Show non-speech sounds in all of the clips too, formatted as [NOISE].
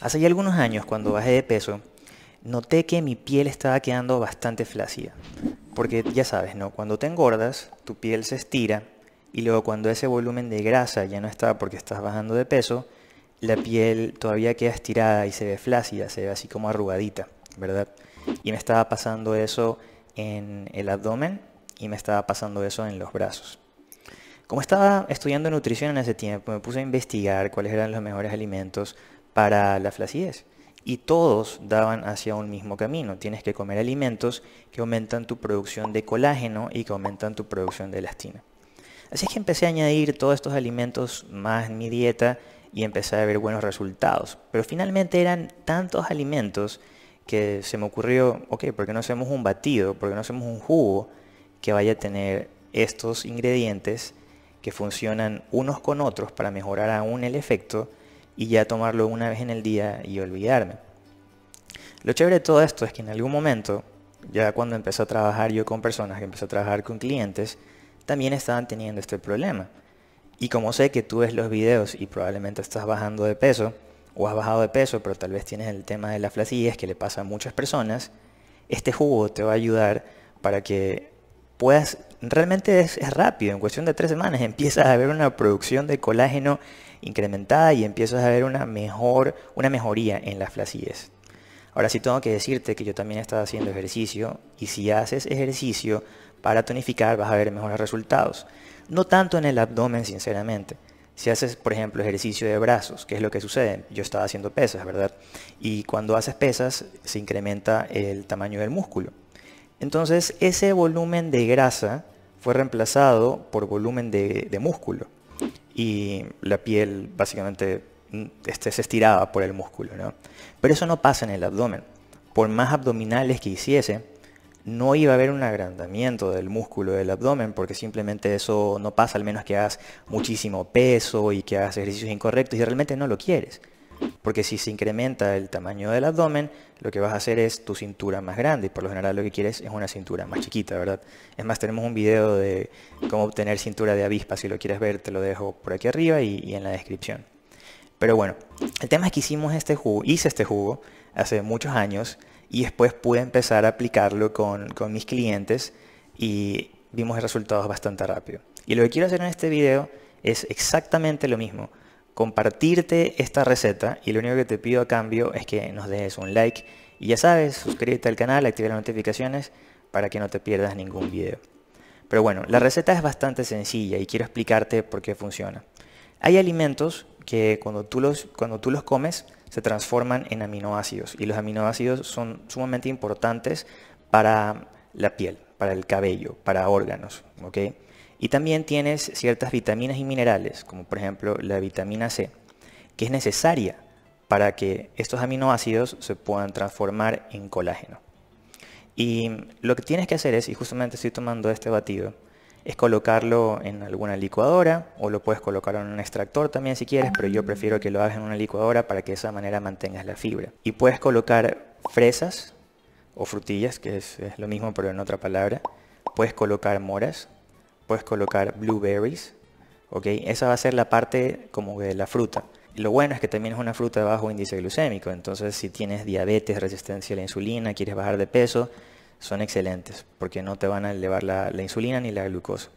Hace ya algunos años, cuando bajé de peso, noté que mi piel estaba quedando bastante flácida. Porque ya sabes, ¿no? Cuando te engordas, tu piel se estira y luego cuando ese volumen de grasa ya no está porque estás bajando de peso, la piel todavía queda estirada y se ve flácida, se ve así como arrugadita, ¿verdad? Y me estaba pasando eso en el abdomen y me estaba pasando eso en los brazos. Como estaba estudiando nutrición en ese tiempo, me puse a investigar cuáles eran los mejores alimentos para la flacidez. Y todos daban hacia un mismo camino. Tienes que comer alimentos que aumentan tu producción de colágeno y que aumentan tu producción de elastina. Así es que empecé a añadir todos estos alimentos más en mi dieta y empecé a ver buenos resultados. Pero finalmente eran tantos alimentos que se me ocurrió, ok, ¿por qué no hacemos un batido? ¿Por qué no hacemos un jugo que vaya a tener estos ingredientes que funcionan unos con otros para mejorar aún el efecto y ya tomarlo una vez en el día y olvidarme. Lo chévere de todo esto es que en algún momento, ya cuando empecé a trabajar yo con personas, que empecé a trabajar con clientes, también estaban teniendo este problema. Y como sé que tú ves los videos y probablemente estás bajando de peso, o has bajado de peso, pero tal vez tienes el tema de la flacidez que le pasa a muchas personas, este jugo te va a ayudar para que puedas, realmente es, rápido, en cuestión de tres semanas [LAUGHS] empiezas a ver una producción de colágeno incrementada y empiezas a ver una, mejor, una mejoría en la flacidez. Ahora sí tengo que decirte que yo también estaba haciendo ejercicio y si haces ejercicio para tonificar vas a ver mejores resultados. No tanto en el abdomen, sinceramente. Si haces, por ejemplo, ejercicio de brazos, ¿qué es lo que sucede? Yo estaba haciendo pesas, ¿verdad? Y cuando haces pesas se incrementa el tamaño del músculo. Entonces ese volumen de grasa fue reemplazado por volumen de músculo y la piel básicamente este, se estiraba por el músculo. Pero eso no pasa en el abdomen. Por más abdominales que hiciese, no iba a haber un agrandamiento del músculo del abdomen porque simplemente eso no pasa al menos que hagas muchísimo peso y que hagas ejercicios incorrectos y realmente no lo quieres. Porque si se incrementa el tamaño del abdomen, lo que vas a hacer es tu cintura más grande. Y por lo general lo que quieres es una cintura más chiquita, ¿verdad? Es más, tenemos un video de cómo obtener cintura de avispa. Si lo quieres ver, te lo dejo por aquí arriba y, en la descripción. Pero bueno, el tema es que hicimos este jugo, hice este jugo hace muchos años y después pude empezar a aplicarlo con mis clientes y vimos resultados bastante rápido. Y lo que quiero hacer en este video es exactamente lo mismo compartirte esta receta y lo único que te pido a cambio es que nos dejes un like y ya sabes, suscríbete al canal, activa las notificaciones para que no te pierdas ningún video. Pero bueno, la receta es bastante sencilla y quiero explicarte por qué funciona. Hay alimentos que cuando tú los, cuando tú los comes se transforman en aminoácidos y los aminoácidos son sumamente importantes para la piel, para el cabello, para órganos, ¿ok? Y también tienes ciertas vitaminas y minerales, como por ejemplo la vitamina C, que es necesaria para que estos aminoácidos se puedan transformar en colágeno. Y lo que tienes que hacer es, y justamente estoy tomando este batido, es colocarlo en alguna licuadora o lo puedes colocar en un extractor también si quieres, pero yo prefiero que lo hagas en una licuadora para que de esa manera mantengas la fibra. Y puedes colocar fresas o frutillas, que es, lo mismo pero en otra palabra. Puedes colocar moras, puedes colocar blueberries, ¿ok? Esa va a ser la parte como de la fruta. Lo bueno es que también es una fruta de bajo índice glucémico, entonces si tienes diabetes, resistencia a la insulina, quieres bajar de peso, son excelentes porque no te van a elevar la, insulina ni la glucosa.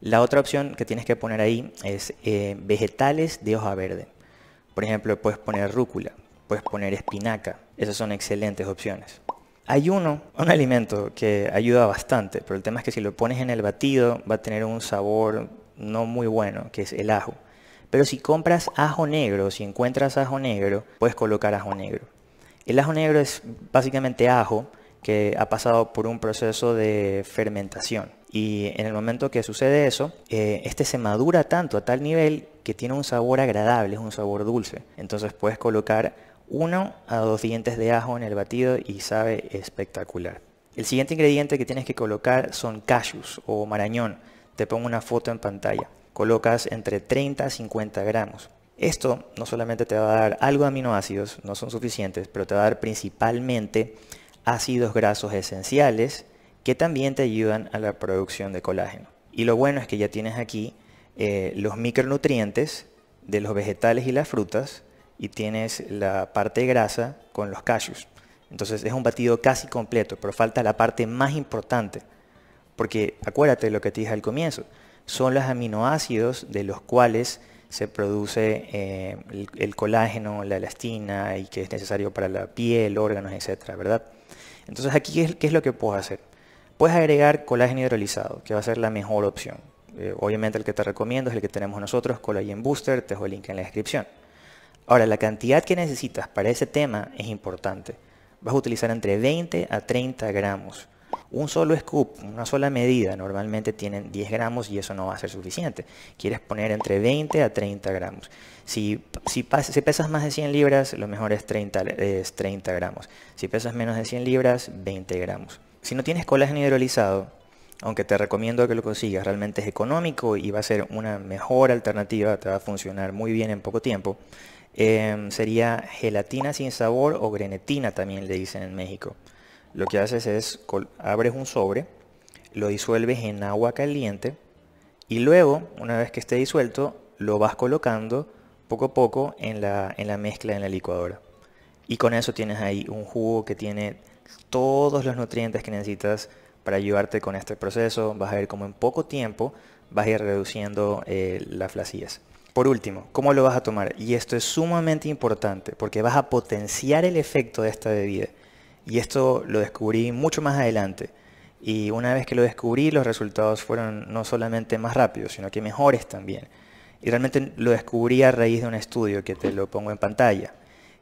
La otra opción que tienes que poner ahí es eh, vegetales de hoja verde. Por ejemplo, puedes poner rúcula, puedes poner espinaca. Esas son excelentes opciones. Hay uno, un alimento que ayuda bastante, pero el tema es que si lo pones en el batido va a tener un sabor no muy bueno, que es el ajo. Pero si compras ajo negro, si encuentras ajo negro, puedes colocar ajo negro. El ajo negro es básicamente ajo que ha pasado por un proceso de fermentación. Y en el momento que sucede eso, eh, este se madura tanto a tal nivel que tiene un sabor agradable, es un sabor dulce. Entonces puedes colocar uno a dos dientes de ajo en el batido y sabe espectacular. El siguiente ingrediente que tienes que colocar son cashews o marañón. Te pongo una foto en pantalla. Colocas entre 30 a 50 gramos. Esto no solamente te va a dar algo de aminoácidos, no son suficientes, pero te va a dar principalmente ácidos grasos esenciales que también te ayudan a la producción de colágeno. Y lo bueno es que ya tienes aquí eh, los micronutrientes de los vegetales y las frutas y tienes la parte grasa con los callos Entonces es un batido casi completo, pero falta la parte más importante. Porque acuérdate lo que te dije al comienzo, son los aminoácidos de los cuales se produce eh, el, colágeno, la elastina y que es necesario para la piel, órganos, etcétera, ¿verdad? Entonces aquí, es, ¿qué es lo que puedes hacer? Puedes agregar colágeno hidrolizado, que va a ser la mejor opción. Eh, obviamente el que te recomiendo es el que tenemos nosotros, Collagen Booster, te dejo el link en la descripción. Ahora, la cantidad que necesitas para ese tema es importante. Vas a utilizar entre 20 a 30 gramos. Un solo scoop, una sola medida, normalmente tienen 10 gramos y eso no va a ser suficiente. Quieres poner entre 20 a 30 gramos. Si, pesas más de 100 libras, lo mejor es 30, es 30 gramos. Si pesas menos de 100 libras, 20 gramos. Si no tienes colágeno hidrolizado, aunque te recomiendo que lo consigas, realmente es económico y va a ser una mejor alternativa, te va a funcionar muy bien en poco tiempo. Em, sería gelatina sin sabor o grenetina también le dicen en México. Lo que haces es abres un sobre, lo disuelves en agua caliente y luego, una vez que esté disuelto, lo vas colocando poco a poco en la, mezcla en la licuadora. Y con eso tienes ahí un jugo que tiene todos los nutrientes que necesitas para ayudarte con este proceso. Vas a ver cómo en poco tiempo vas a ir reduciendo eh, la flacidez. Por último, ¿cómo lo vas a tomar? Y esto es sumamente importante porque vas a potenciar el efecto de esta bebida. Y esto lo descubrí mucho más adelante. Y una vez que lo descubrí, los resultados fueron no solamente más rápidos, sino que mejores también. Y realmente lo descubrí a raíz de un estudio que te lo pongo en pantalla,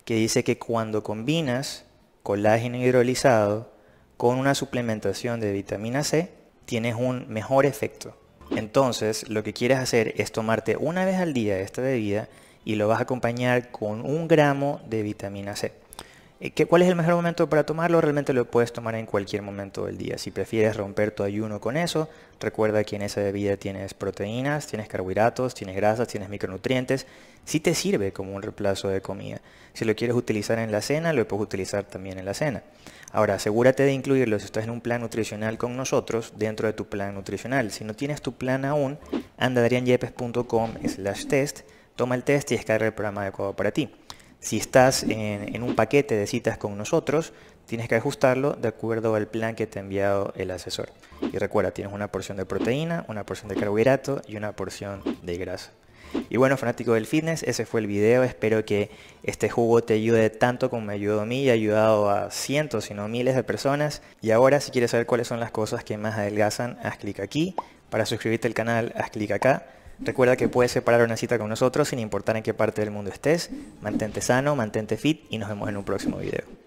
que dice que cuando combinas colágeno hidrolizado con una suplementación de vitamina C, tienes un mejor efecto. Entonces, lo que quieres hacer es tomarte una vez al día esta bebida y lo vas a acompañar con un gramo de vitamina C. Eh, ¿Cuál es el mejor momento para tomarlo? Realmente lo puedes tomar en cualquier momento del día. Si prefieres romper tu ayuno con eso, recuerda que en esa bebida tienes proteínas, tienes carbohidratos, tienes grasas, tienes micronutrientes. Si sí te sirve como un reemplazo de comida. Si lo quieres utilizar en la cena, lo puedes utilizar también en la cena. Ahora, asegúrate de incluirlo si estás en un plan nutricional con nosotros dentro de tu plan nutricional. Si no tienes tu plan aún, anda a test, toma el test y descarga el programa adecuado para ti. Si estás en, un paquete de citas con nosotros, tienes que ajustarlo de acuerdo al plan que te ha enviado el asesor. Y recuerda, tienes una porción de proteína, una porción de carbohidrato y una porción de grasa. Y bueno, fanático del fitness, ese fue el video. Espero que este jugo te ayude tanto como me ayudó a mí y ha ayudado a cientos, si no miles de personas. Y ahora, si quieres saber cuáles son las cosas que más adelgazan, haz clic aquí. Para suscribirte al canal, haz clic acá. Recuerda que puedes separar una cita con nosotros sin importar en qué parte del mundo estés. Mantente sano, mantente fit y nos vemos en un próximo video.